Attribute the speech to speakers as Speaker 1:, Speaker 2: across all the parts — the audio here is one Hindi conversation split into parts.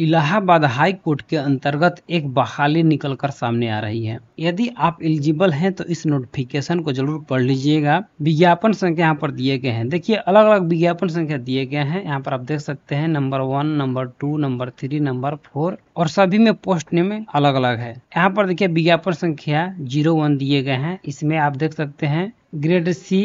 Speaker 1: इलाहाबाद हाई कोर्ट के अंतर्गत एक बहाली निकलकर सामने आ रही है यदि आप एलिजिबल हैं तो इस नोटिफिकेशन को जरूर पढ़ लीजिएगा विज्ञापन संख्या यहाँ पर दिए गए हैं देखिए अलग अलग विज्ञापन संख्या दिए गए हैं यहाँ पर आप देख सकते हैं number one number two number three number four और सभी में पोस्ट नेम अलग अलग है यहाँ पर देखिये विज्ञापन संख्या जीरो वन दिए गए हैं इसमें आप देख सकते हैं grade C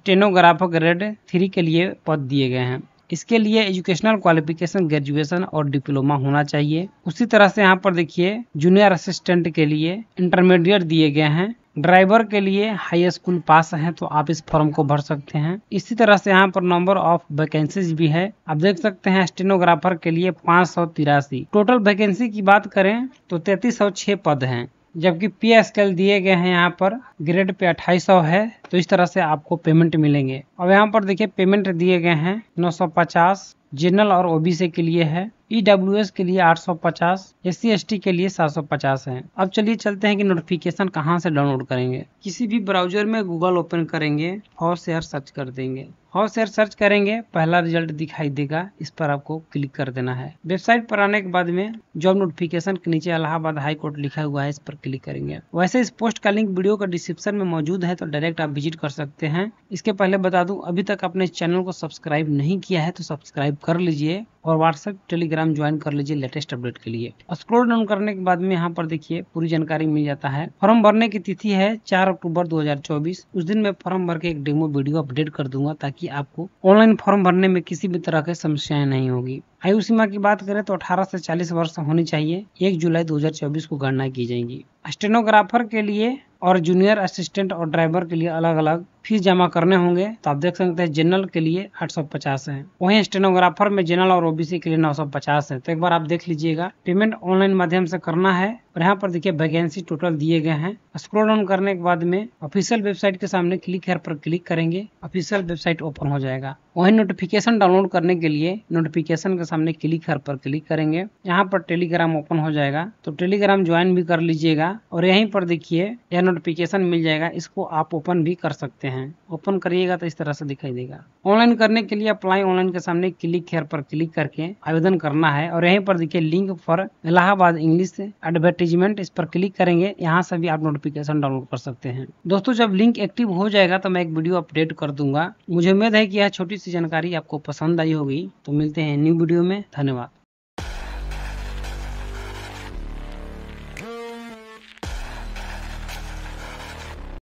Speaker 1: stenographer grade three के लिए पद दिए गए हैं इसके लिए एजुकेशनल क्वालिफिकेशन ग्रेजुएशन और डिप्लोमा होना चाहिए उसी तरह से यहाँ पर देखिए जूनियर असिस्टेंट के लिए इंटरमीडिएट दिए गए हैं ड्राइवर के लिए हाई स्कूल पास है तो आप इस फॉर्म को भर सकते हैं इसी तरह से यहाँ पर नंबर ऑफ वैकेंसीज भी है आप देख सकते हैं स्टेनोग्राफर के लिए पाँच सौ तिरासी टोटल वैकेंसी की बात करें तो तैतीस सौ छह पद हैं जबकि एस स्केल दिए गए हैं यहाँ पर ग्रेड पे अट्ठाईस सौ है तो इस तरह से आपको पेमेंट मिलेंगे अब यहाँ पर देखिए पेमेंट दिए गए हैं नौ सौ पचास जनरल और ओबीसी के लिए है ई e के लिए 850, एससी के लिए 750 हैं। अब चलिए चलते हैं कि नोटिफिकेशन कहाँ से डाउनलोड करेंगे किसी भी ब्राउजर में गूगल ओपन करेंगे हॉर्स शेयर सर्च कर देंगे हॉर्स शेयर सर्च करेंगे पहला रिजल्ट दिखाई देगा इस पर आपको क्लिक कर देना है वेबसाइट पर आने के बाद में जॉब नोटिफिकेशन के नीचे इलाहाबाद हाई कोर्ट लिखा हुआ है इस पर क्लिक करेंगे वैसे इस पोस्ट का लिंक वीडियो का डिस्क्रिप्शन में मौजूद है तो डायरेक्ट आप विजिट कर सकते हैं इसके पहले बता दूं अभी तक आपने चैनल को सब्सक्राइब नहीं किया है तो सब्सक्राइब कर लीजिए और व्हाट्सएप टेलीग्राम ज्वाइन कर लीजिए लेटेस्ट अपडेट के लिए स्क्रोल डाउन करने के बाद में यहाँ पर देखिए पूरी जानकारी मिल जाता है फॉर्म भरने की तिथि है चार अक्टूबर 2024 उस दिन मैं फॉर्म भर के एक डेमो वीडियो अपडेट कर दूंगा ताकि आपको ऑनलाइन फॉर्म भरने में किसी भी तरह की समस्याएं नहीं होगी आयु सीमा की बात करें तो 18 से 40 वर्ष होनी चाहिए 1 जुलाई 2024 को गणना की जाएगी स्टेनोग्राफर के लिए और जूनियर असिस्टेंट और ड्राइवर के लिए अलग अलग फीस जमा करने होंगे तो आप देख सकते हैं जनरल के लिए 850 है वहीं स्टेनोग्राफर में जनरल और ओबीसी के लिए 950 है तो एक बार आप देख लीजिएगा पेमेंट ऑनलाइन माध्यम से करना है और यहाँ पर देखिए वैकेंसी टोटल दिए गए हैं स्क्रोल डाउन करने के बाद में ऑफिशियल वेबसाइट के सामने क्लिक हेयर पर क्लिक करेंगे ऑफिशियल वेबसाइट ओपन हो जाएगा वही नोटिफिकेशन डाउनलोड करने के लिए नोटिफिकेशन के सामने क्लिक हेयर पर क्लिक करेंगे यहाँ पर टेलीग्राम ओपन हो जाएगा तो टेलीग्राम ज्वाइन भी कर लीजिएगा और यहीं पर देखिए यह नोटिफिकेशन मिल जाएगा इसको आप ओपन भी कर सकते हैं ओपन करिएगा तो इस तरह से दिखाई देगा ऑनलाइन करने के लिए अप्लाई ऑनलाइन के सामने क्लिक हेयर पर क्लिक करके आवेदन करना है और यहीं पर देखिए link for Allahabad English advertise management इस पर क्लिक करेंगे यहाँ से भी आप नोटिफिकेशन डाउनलोड कर सकते हैं दोस्तों जब लिंक एक्टिव हो जाएगा तो मैं एक वीडियो अपडेट कर दूंगा मुझे उम्मीद है कि यह छोटी सी जानकारी आपको पसंद आई होगी तो मिलते हैं न्यू वीडियो में धन्यवाद